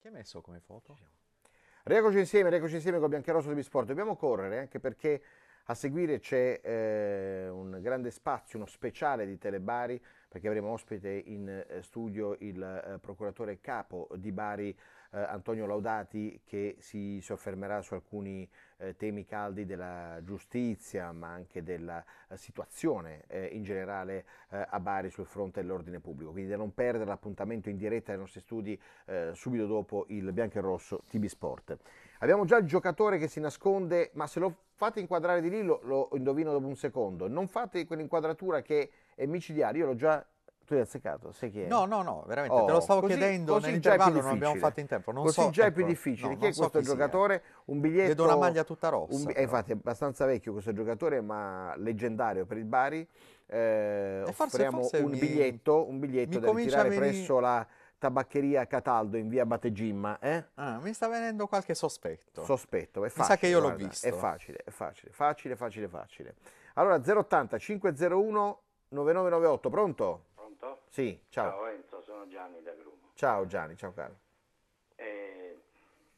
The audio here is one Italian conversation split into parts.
Che hai messo come foto? Rieccoci insieme, rieccoci insieme con Biancheroso di Sport. Dobbiamo correre anche perché a seguire c'è eh, un grande spazio, uno speciale di Telebari perché avremo ospite in eh, studio il eh, procuratore capo di Bari eh, Antonio Laudati che si soffermerà su alcuni eh, temi caldi della giustizia ma anche della eh, situazione eh, in generale a Bari sul fronte dell'ordine pubblico. Quindi da non perdere l'appuntamento in diretta ai nostri studi subito dopo il bianco e rosso TB Sport. Abbiamo già il giocatore che si nasconde ma se lo fate inquadrare di lì lo, lo indovino dopo un secondo. Non fate quell'inquadratura che è micidiario, io l'ho già tu hai azzeccato, sai chi è? No, no, no, veramente, oh, te lo oh, stavo così, chiedendo così nell'intervallo, non abbiamo fatto in tempo. Non così so, già è più ecco, difficile. No, chi è so questo chi giocatore? Sia. Un biglietto... Vedo una maglia tutta rossa. Un, è, infatti è abbastanza vecchio questo giocatore, ma leggendario per il Bari. Eh, forse, forse un, mi, biglietto, un biglietto da ritirare venire... presso la tabaccheria Cataldo in via Bategimma. Eh? Ah, mi sta venendo qualche sospetto. Sospetto, è facile. Mi sa che io l'ho guarda, visto. È facile, è facile, facile, facile, facile. Allora, 080 501 9998, pronto? Pronto? Sì, ciao. Ciao Enzo, sono Gianni da Grumo. Ciao Gianni, ciao caro. Eh,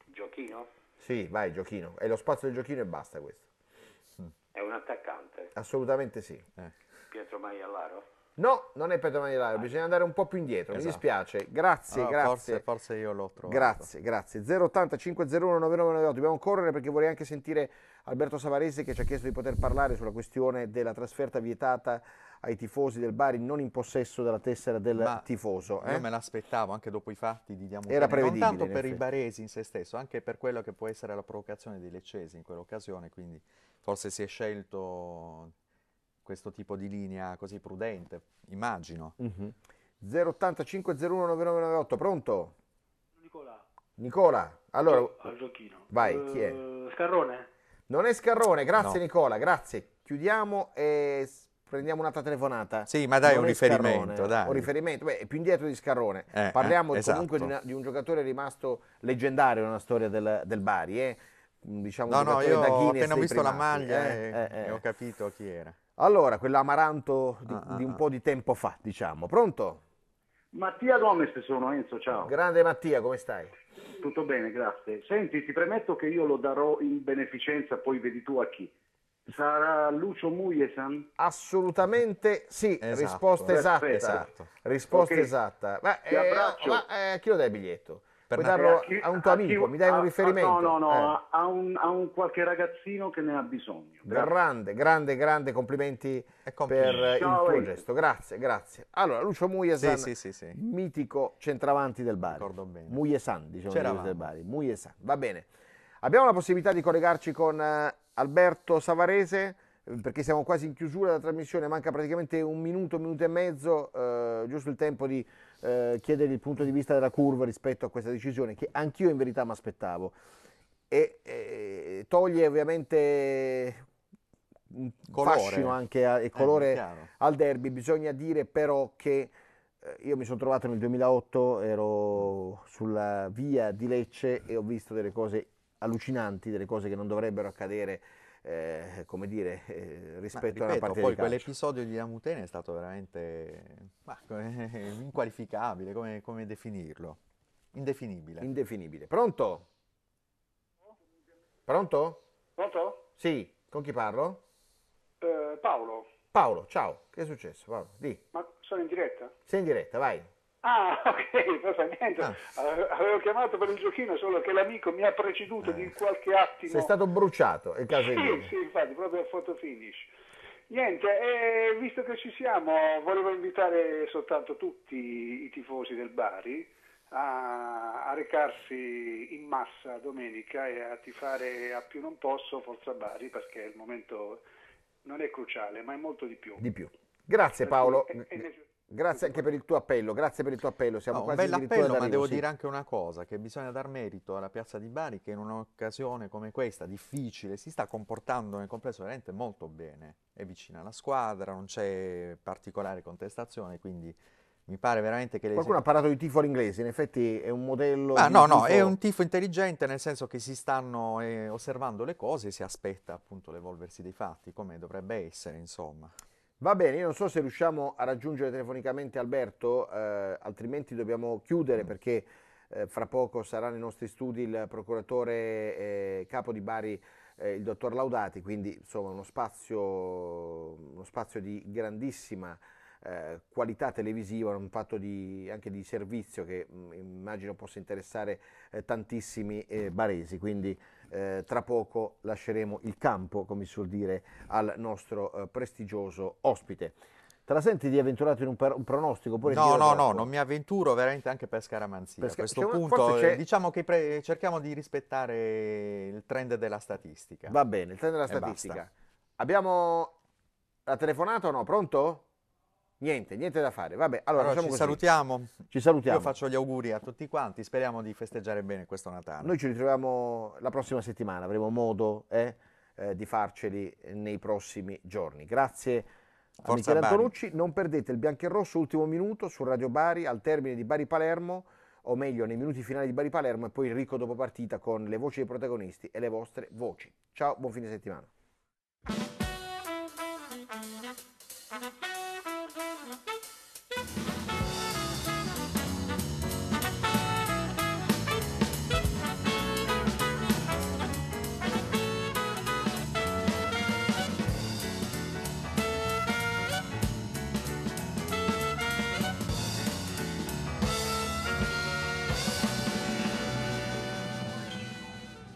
giochino? Sì, vai giochino. È lo spazio del giochino e basta questo. È un attaccante? Assolutamente sì. Eh. Pietro Maialaro? No, non è per domani live, bisogna andare un po' più indietro, esatto. mi dispiace. Grazie, allora, ah, grazie. Forse, forse, io l'ho trovato. Grazie, grazie. 080 501 9998, dobbiamo correre perché vorrei anche sentire Alberto Savarese che ci ha chiesto di poter parlare sulla questione della trasferta vietata ai tifosi del Bari non in possesso della tessera del Ma tifoso. Eh? Io me l'aspettavo anche dopo i fatti di Diamantino. Era prevedibile. Non tanto per effetti. i baresi in se stesso, anche per quello che può essere la provocazione dei leccesi in quell'occasione, quindi forse si è scelto questo tipo di linea così prudente, immagino. Mhm. Uh-huh. 085-019998, pronto? Nicola. Nicola, allora... Al giochino. Vai, eh, chi è? Scarrone. Non è Scarrone, grazie no. Nicola, grazie. Chiudiamo e prendiamo un'altra telefonata. Sì, ma dai, un riferimento. Dai. Un riferimento, beh, più indietro di Scarrone. Eh, eh Parliamo eh, esatto. comunque di, una, di, un giocatore rimasto leggendario nella storia del, del Bari. Eh. Diciamo no, no, io da Guinness appena ho visto primati, la maglia eh, e ho capito chi era. Allora, quell'amaranto di, ah, di ah, un ah. po' di tempo fa, diciamo. Pronto? Mattia Gomez sono, Enzo, ciao. Grande Mattia, come stai? Tutto bene, grazie. Senti, ti premetto che io lo darò in beneficenza, poi vedi tu a chi. Sarà Lucio Muiesan? Assolutamente sì, esatto. risposta esatta. Esatto. Risposta okay. esatta. ti eh, ma eh, chi lo dai il biglietto? per Puoi darlo a, chi, a un tuo a amico, chi, mi dai a, un riferimento? No, no, no, eh. a, un, a, un, qualche ragazzino che ne ha bisogno. Grazie. Grande, grande, grande, complimenti, per Ciao, il tuo gesto. Grazie, grazie. Allora, Lucio Muiesan, sì, sì, sì, mitico centravanti del Bari. Ricordo bene. Muiesan, diciamo, del Bari. Muiesan, va bene. Abbiamo la possibilità di collegarci con eh, Alberto Savarese perché siamo quasi in chiusura della trasmissione, manca praticamente un minuto, un minuto e mezzo, eh, giusto il tempo di eh, chiedere il punto di vista della curva rispetto a questa decisione che anch'io in verità mi aspettavo. E, e, eh, toglie ovviamente un fascino anche a, e eh, colore eh, al derby. Bisogna dire però che io mi sono trovato nel 2008, ero sulla via di Lecce e ho visto delle cose allucinanti, delle cose che non dovrebbero accadere eh, come dire, eh, rispetto ripeto, a una partita poi quell'episodio di Amutene è stato veramente bah, inqualificabile, come, come, definirlo? Indefinibile. Indefinibile. Pronto? Pronto? Pronto? Sì, con chi parlo? Eh, Paolo. Paolo, ciao, che è successo? Paolo, di. Ma sono in diretta? Sei in diretta, vai. Ah, ok, vabbè, niente. Ah. Avevo chiamato per il giochino, solo che l'amico mi ha preceduto eh. di qualche attimo. Sei stato bruciato, è il caso sì, di Sì, infatti, proprio a photo finish. Niente, eh, visto che ci siamo, volevo invitare soltanto tutti i tifosi del Bari a, a recarsi in massa domenica e a tifare a più non posso Forza Bari, perché il momento non è cruciale, ma è molto di più. Di più. Grazie Paolo. È, è Grazie anche per il tuo appello, grazie per il tuo appello, siamo no, quasi addirittura appello, ma devo sì. dire anche una cosa, che bisogna dar merito alla piazza di Bari che in un'occasione come questa, difficile, si sta comportando nel complesso veramente molto bene, è vicina alla squadra, non c'è particolare contestazione, quindi mi pare veramente che... Qualcuno ha parlato di tifo all'inglese, in effetti è un modello... Ma no, tifo... no, è un tifo intelligente nel senso che si stanno eh, osservando le cose e si aspetta appunto l'evolversi dei fatti, come dovrebbe essere insomma. Va bene, io non so se riusciamo a raggiungere telefonicamente Alberto, eh, altrimenti dobbiamo chiudere perché eh, fra poco sarà nei nostri studi il procuratore eh, capo di Bari, eh, il dottor Laudati, quindi insomma uno spazio, uno spazio di grandissima eh, qualità televisiva, un fatto di, anche di servizio che mh, mm, immagino possa interessare eh, tantissimi baresi. Quindi, eh, tra poco lasceremo il campo, come si suol dire, al nostro eh, prestigioso ospite. Te la senti di avventurato in un, per- un pronostico? Pure no, no, no, non mi avventuro veramente anche per scaramanzia. Per sca- a questo cioè, punto eh, diciamo che pre- cerchiamo di rispettare il trend della statistica. Va bene, il trend della statistica. Abbiamo la telefonata o no? Pronto? Niente, niente da fare. Vabbè, allora, allora ci salutiamo. Ci salutiamo. Io faccio gli auguri a tutti quanti, speriamo di festeggiare bene questo Natale. Noi ci ritroviamo la prossima settimana, avremo modo eh, eh, di farceli nei prossimi giorni. Grazie Forza a Michele Bari. Antonucci. Non perdete il bianco e rosso ultimo minuto su Radio Bari al termine di Bari Palermo, o meglio nei minuti finali di Bari Palermo e poi il ricco dopo partita con le voci dei protagonisti e le vostre voci. Ciao, buon fine settimana.